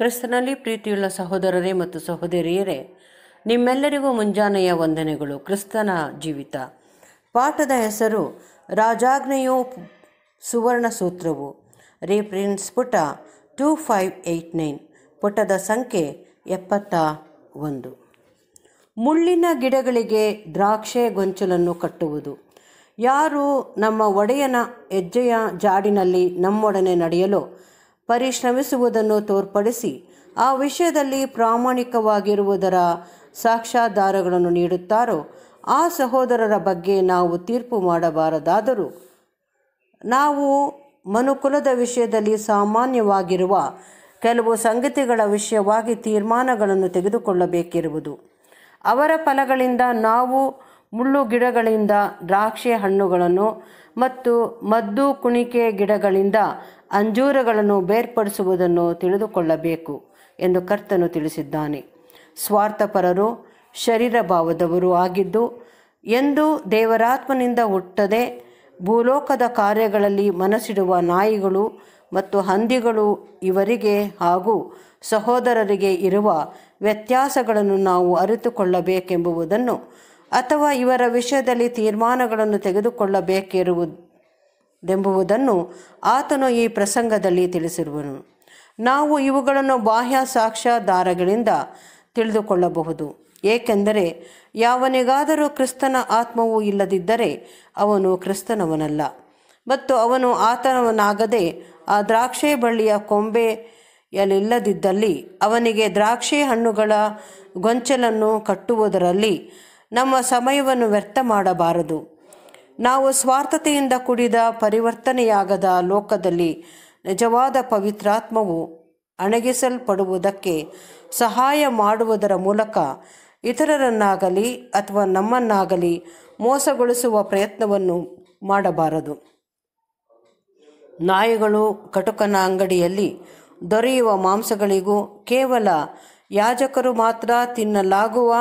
ಕ್ರಿಸ್ತನಲ್ಲಿ ಪ್ರೀತಿಯುಳ್ಳ ಸಹೋದರರೇ ಮತ್ತು ಸಹೋದರಿಯರೇ ನಿಮ್ಮೆಲ್ಲರಿಗೂ ಮುಂಜಾನೆಯ ವಂದನೆಗಳು ಕ್ರಿಸ್ತನ ಜೀವಿತ ಪಾಠದ ಹೆಸರು ರಾಜಾಜ್ಞೆಯು ಸುವರ್ಣ ಸೂತ್ರವು ರೀಪ್ರಿನ್ಸ್ ಪುಟ ಟೂ ಫೈವ್ ಏಯ್ಟ್ ನೈನ್ ಪುಟದ ಸಂಖ್ಯೆ ಎಪ್ಪತ್ತ ಒಂದು ಮುಳ್ಳಿನ ಗಿಡಗಳಿಗೆ ದ್ರಾಕ್ಷೆ ಗೊಂಚಲನ್ನು ಕಟ್ಟುವುದು ಯಾರು ನಮ್ಮ ಒಡೆಯನ ಹೆಜ್ಜೆಯ ಜಾಡಿನಲ್ಲಿ ನಮ್ಮೊಡನೆ ನಡೆಯಲು ಪರಿಶ್ರಮಿಸುವುದನ್ನು ತೋರ್ಪಡಿಸಿ ಆ ವಿಷಯದಲ್ಲಿ ಪ್ರಾಮಾಣಿಕವಾಗಿರುವುದರ ಸಾಕ್ಷ್ಯಾಧಾರಗಳನ್ನು ನೀಡುತ್ತಾರೋ ಆ ಸಹೋದರರ ಬಗ್ಗೆ ನಾವು ತೀರ್ಪು ಮಾಡಬಾರದಾದರೂ ನಾವು ಮನುಕುಲದ ವಿಷಯದಲ್ಲಿ ಸಾಮಾನ್ಯವಾಗಿರುವ ಕೆಲವು ಸಂಗತಿಗಳ ವಿಷಯವಾಗಿ ತೀರ್ಮಾನಗಳನ್ನು ತೆಗೆದುಕೊಳ್ಳಬೇಕಿರುವುದು ಅವರ ಫಲಗಳಿಂದ ನಾವು ಮುಳ್ಳು ಗಿಡಗಳಿಂದ ದ್ರಾಕ್ಷಿ ಹಣ್ಣುಗಳನ್ನು ಮತ್ತು ಮದ್ದು ಕುಣಿಕೆ ಗಿಡಗಳಿಂದ ಅಂಜೂರಗಳನ್ನು ಬೇರ್ಪಡಿಸುವುದನ್ನು ತಿಳಿದುಕೊಳ್ಳಬೇಕು ಎಂದು ಕರ್ತನು ತಿಳಿಸಿದ್ದಾನೆ ಸ್ವಾರ್ಥಪರರು ಶರೀರ ಭಾವದವರು ಆಗಿದ್ದು ಎಂದು ದೇವರಾತ್ಮನಿಂದ ಹುಟ್ಟದೆ ಭೂಲೋಕದ ಕಾರ್ಯಗಳಲ್ಲಿ ಮನಸ್ಸಿಡುವ ನಾಯಿಗಳು ಮತ್ತು ಹಂದಿಗಳು ಇವರಿಗೆ ಹಾಗೂ ಸಹೋದರರಿಗೆ ಇರುವ ವ್ಯತ್ಯಾಸಗಳನ್ನು ನಾವು ಅರಿತುಕೊಳ್ಳಬೇಕೆಂಬುವುದನ್ನು ಅಥವಾ ಇವರ ವಿಷಯದಲ್ಲಿ ತೀರ್ಮಾನಗಳನ್ನು ತೆಗೆದುಕೊಳ್ಳಬೇಕಿರುವುದೆಂಬುವುದನ್ನು ಆತನು ಈ ಪ್ರಸಂಗದಲ್ಲಿ ತಿಳಿಸಿರುವನು ನಾವು ಇವುಗಳನ್ನು ಬಾಹ್ಯ ಸಾಕ್ಷ್ಯಾಧಾರಗಳಿಂದ ತಿಳಿದುಕೊಳ್ಳಬಹುದು ಏಕೆಂದರೆ ಯಾವನಿಗಾದರೂ ಕ್ರಿಸ್ತನ ಆತ್ಮವು ಇಲ್ಲದಿದ್ದರೆ ಅವನು ಕ್ರಿಸ್ತನವನಲ್ಲ ಮತ್ತು ಅವನು ಆತನವನಾಗದೆ ಆ ದ್ರಾಕ್ಷೆ ಬಳ್ಳಿಯ ಕೊಂಬೆಯಲ್ಲಿಲ್ಲದಿದ್ದಲ್ಲಿ ಅವನಿಗೆ ದ್ರಾಕ್ಷಿ ಹಣ್ಣುಗಳ ಗೊಂಚಲನ್ನು ಕಟ್ಟುವುದರಲ್ಲಿ ನಮ್ಮ ಸಮಯವನ್ನು ವ್ಯರ್ಥ ಮಾಡಬಾರದು ನಾವು ಸ್ವಾರ್ಥತೆಯಿಂದ ಕುಡಿದ ಪರಿವರ್ತನೆಯಾಗದ ಲೋಕದಲ್ಲಿ ನಿಜವಾದ ಪವಿತ್ರಾತ್ಮವು ಅಣಗಿಸಲ್ಪಡುವುದಕ್ಕೆ ಸಹಾಯ ಮಾಡುವುದರ ಮೂಲಕ ಇತರರನ್ನಾಗಲಿ ಅಥವಾ ನಮ್ಮನ್ನಾಗಲಿ ಮೋಸಗೊಳಿಸುವ ಪ್ರಯತ್ನವನ್ನು ಮಾಡಬಾರದು ನಾಯಿಗಳು ಕಟುಕನ ಅಂಗಡಿಯಲ್ಲಿ ದೊರೆಯುವ ಮಾಂಸಗಳಿಗೂ ಕೇವಲ ಯಾಜಕರು ಮಾತ್ರ ತಿನ್ನಲಾಗುವ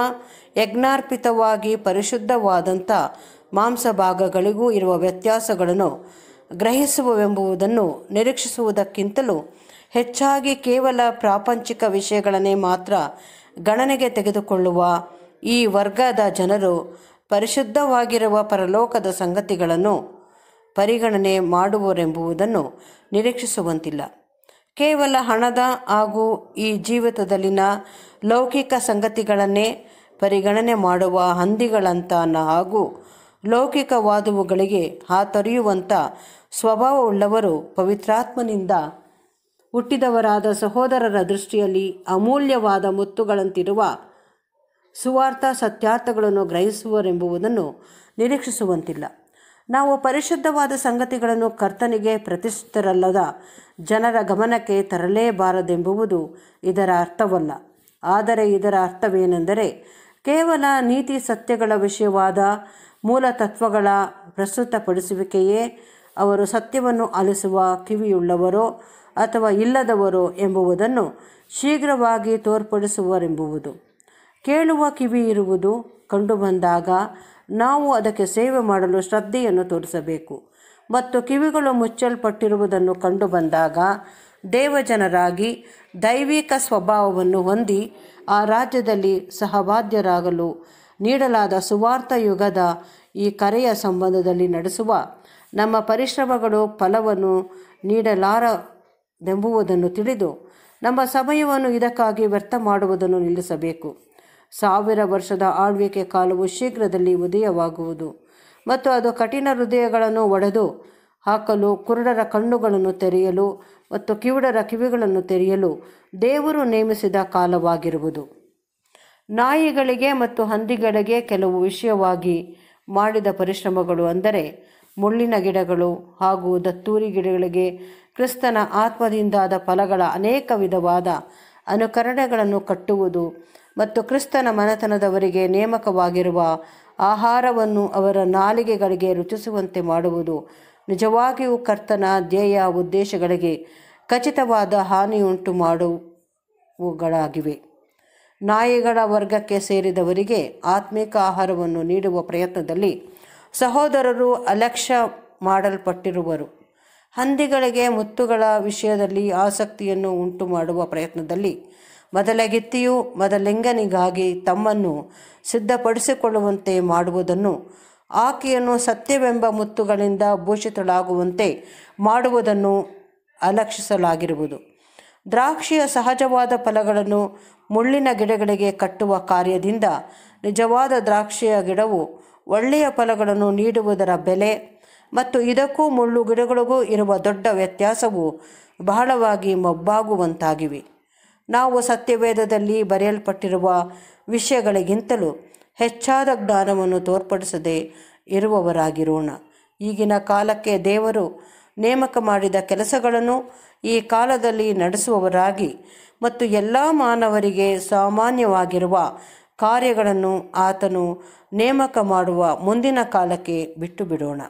ಯಜ್ಞಾರ್ಪಿತವಾಗಿ ಪರಿಶುದ್ಧವಾದಂಥ ಮಾಂಸ ಭಾಗಗಳಿಗೂ ಇರುವ ವ್ಯತ್ಯಾಸಗಳನ್ನು ಗ್ರಹಿಸುವವೆಂಬುದನ್ನು ನಿರೀಕ್ಷಿಸುವುದಕ್ಕಿಂತಲೂ ಹೆಚ್ಚಾಗಿ ಕೇವಲ ಪ್ರಾಪಂಚಿಕ ವಿಷಯಗಳನ್ನೇ ಮಾತ್ರ ಗಣನೆಗೆ ತೆಗೆದುಕೊಳ್ಳುವ ಈ ವರ್ಗದ ಜನರು ಪರಿಶುದ್ಧವಾಗಿರುವ ಪರಲೋಕದ ಸಂಗತಿಗಳನ್ನು ಪರಿಗಣನೆ ಮಾಡುವರೆಂಬುವುದನ್ನು ನಿರೀಕ್ಷಿಸುವಂತಿಲ್ಲ ಕೇವಲ ಹಣದ ಹಾಗೂ ಈ ಜೀವಿತದಲ್ಲಿನ ಲೌಕಿಕ ಸಂಗತಿಗಳನ್ನೇ ಪರಿಗಣನೆ ಮಾಡುವ ಹಂದಿಗಳಂತಾನ ಹಾಗೂ ಲೌಕಿಕವಾದವುಗಳಿಗೆ ಹಾತೊರೆಯುವಂಥ ಸ್ವಭಾವವುಳ್ಳವರು ಪವಿತ್ರಾತ್ಮನಿಂದ ಹುಟ್ಟಿದವರಾದ ಸಹೋದರರ ದೃಷ್ಟಿಯಲ್ಲಿ ಅಮೂಲ್ಯವಾದ ಮುತ್ತುಗಳಂತಿರುವ ಸುವಾರ್ಥ ಸತ್ಯಾರ್ಥಗಳನ್ನು ಗ್ರಹಿಸುವರೆಂಬುವುದನ್ನು ನಿರೀಕ್ಷಿಸುವಂತಿಲ್ಲ ನಾವು ಪರಿಶುದ್ಧವಾದ ಸಂಗತಿಗಳನ್ನು ಕರ್ತನಿಗೆ ಪ್ರತಿಷ್ಠಿತರಲ್ಲದ ಜನರ ಗಮನಕ್ಕೆ ತರಲೇಬಾರದೆಂಬುವುದು ಇದರ ಅರ್ಥವಲ್ಲ ಆದರೆ ಇದರ ಅರ್ಥವೇನೆಂದರೆ ಕೇವಲ ನೀತಿ ಸತ್ಯಗಳ ವಿಷಯವಾದ ಮೂಲ ತತ್ವಗಳ ಪ್ರಸ್ತುತಪಡಿಸುವಿಕೆಯೇ ಅವರು ಸತ್ಯವನ್ನು ಆಲಿಸುವ ಕಿವಿಯುಳ್ಳವರೋ ಅಥವಾ ಇಲ್ಲದವರೋ ಎಂಬುವುದನ್ನು ಶೀಘ್ರವಾಗಿ ತೋರ್ಪಡಿಸುವರೆಂಬುವುದು ಕೇಳುವ ಕಿವಿ ಇರುವುದು ಕಂಡುಬಂದಾಗ ನಾವು ಅದಕ್ಕೆ ಸೇವೆ ಮಾಡಲು ಶ್ರದ್ಧೆಯನ್ನು ತೋರಿಸಬೇಕು ಮತ್ತು ಕಿವಿಗಳು ಮುಚ್ಚಲ್ಪಟ್ಟಿರುವುದನ್ನು ಕಂಡುಬಂದಾಗ ದೇವಜನರಾಗಿ ದೈವಿಕ ಸ್ವಭಾವವನ್ನು ಹೊಂದಿ ಆ ರಾಜ್ಯದಲ್ಲಿ ಸಹವಾದ್ಯರಾಗಲು ನೀಡಲಾದ ಸುವಾರ್ಥ ಯುಗದ ಈ ಕರೆಯ ಸಂಬಂಧದಲ್ಲಿ ನಡೆಸುವ ನಮ್ಮ ಪರಿಶ್ರಮಗಳು ಫಲವನ್ನು ನೀಡಲಾರದೆಂಬುವುದನ್ನು ತಿಳಿದು ನಮ್ಮ ಸಮಯವನ್ನು ಇದಕ್ಕಾಗಿ ವ್ಯರ್ಥ ಮಾಡುವುದನ್ನು ನಿಲ್ಲಿಸಬೇಕು ಸಾವಿರ ವರ್ಷದ ಆಳ್ವಿಕೆ ಕಾಲವು ಶೀಘ್ರದಲ್ಲಿ ಉದಯವಾಗುವುದು ಮತ್ತು ಅದು ಕಠಿಣ ಹೃದಯಗಳನ್ನು ಒಡೆದು ಹಾಕಲು ಕುರುಡರ ಕಣ್ಣುಗಳನ್ನು ತೆರೆಯಲು ಮತ್ತು ಕಿವುಡರ ಕಿವಿಗಳನ್ನು ತೆರೆಯಲು ದೇವರು ನೇಮಿಸಿದ ಕಾಲವಾಗಿರುವುದು ನಾಯಿಗಳಿಗೆ ಮತ್ತು ಹಂದಿಗಳಿಗೆ ಕೆಲವು ವಿಷಯವಾಗಿ ಮಾಡಿದ ಪರಿಶ್ರಮಗಳು ಅಂದರೆ ಮುಳ್ಳಿನ ಗಿಡಗಳು ಹಾಗೂ ದತ್ತೂರಿ ಗಿಡಗಳಿಗೆ ಕ್ರಿಸ್ತನ ಆತ್ಮದಿಂದಾದ ಫಲಗಳ ಅನೇಕ ವಿಧವಾದ ಅನುಕರಣೆಗಳನ್ನು ಕಟ್ಟುವುದು ಮತ್ತು ಕ್ರಿಸ್ತನ ಮನೆತನದವರಿಗೆ ನೇಮಕವಾಗಿರುವ ಆಹಾರವನ್ನು ಅವರ ನಾಲಿಗೆಗಳಿಗೆ ರುಚಿಸುವಂತೆ ಮಾಡುವುದು ನಿಜವಾಗಿಯೂ ಕರ್ತನ ಧ್ಯೇಯ ಉದ್ದೇಶಗಳಿಗೆ ಖಚಿತವಾದ ಹಾನಿಯುಂಟು ಮಾಡುವುಗಳಾಗಿವೆ ನಾಯಿಗಳ ವರ್ಗಕ್ಕೆ ಸೇರಿದವರಿಗೆ ಆತ್ಮಿಕ ಆಹಾರವನ್ನು ನೀಡುವ ಪ್ರಯತ್ನದಲ್ಲಿ ಸಹೋದರರು ಅಲಕ್ಷ್ಯ ಮಾಡಲ್ಪಟ್ಟಿರುವರು ಹಂದಿಗಳಿಗೆ ಮುತ್ತುಗಳ ವಿಷಯದಲ್ಲಿ ಆಸಕ್ತಿಯನ್ನು ಉಂಟು ಮಾಡುವ ಪ್ರಯತ್ನದಲ್ಲಿ ಮೊದಲಗಿತ್ತಿಯು ಮೊದಲಿಂಗನಿಗಾಗಿ ತಮ್ಮನ್ನು ಸಿದ್ಧಪಡಿಸಿಕೊಳ್ಳುವಂತೆ ಮಾಡುವುದನ್ನು ಆಕೆಯನ್ನು ಸತ್ಯವೆಂಬ ಮುತ್ತುಗಳಿಂದ ಭೂಷಿತಳಾಗುವಂತೆ ಮಾಡುವುದನ್ನು ಅಲಕ್ಷಿಸಲಾಗಿರುವುದು ದ್ರಾಕ್ಷಿಯ ಸಹಜವಾದ ಫಲಗಳನ್ನು ಮುಳ್ಳಿನ ಗಿಡಗಳಿಗೆ ಕಟ್ಟುವ ಕಾರ್ಯದಿಂದ ನಿಜವಾದ ದ್ರಾಕ್ಷಿಯ ಗಿಡವು ಒಳ್ಳೆಯ ಫಲಗಳನ್ನು ನೀಡುವುದರ ಬೆಲೆ ಮತ್ತು ಇದಕ್ಕೂ ಮುಳ್ಳು ಗಿಡಗಳಿಗೂ ಇರುವ ದೊಡ್ಡ ವ್ಯತ್ಯಾಸವು ಬಹಳವಾಗಿ ಮಬ್ಬಾಗುವಂತಾಗಿವೆ ನಾವು ಸತ್ಯವೇದದಲ್ಲಿ ಬರೆಯಲ್ಪಟ್ಟಿರುವ ವಿಷಯಗಳಿಗಿಂತಲೂ ಹೆಚ್ಚಾದ ಜ್ಞಾನವನ್ನು ತೋರ್ಪಡಿಸದೆ ಇರುವವರಾಗಿರೋಣ ಈಗಿನ ಕಾಲಕ್ಕೆ ದೇವರು ನೇಮಕ ಮಾಡಿದ ಕೆಲಸಗಳನ್ನು ಈ ಕಾಲದಲ್ಲಿ ನಡೆಸುವವರಾಗಿ ಮತ್ತು ಎಲ್ಲ ಮಾನವರಿಗೆ ಸಾಮಾನ್ಯವಾಗಿರುವ ಕಾರ್ಯಗಳನ್ನು ಆತನು ನೇಮಕ ಮಾಡುವ ಮುಂದಿನ ಕಾಲಕ್ಕೆ ಬಿಟ್ಟು ಬಿಡೋಣ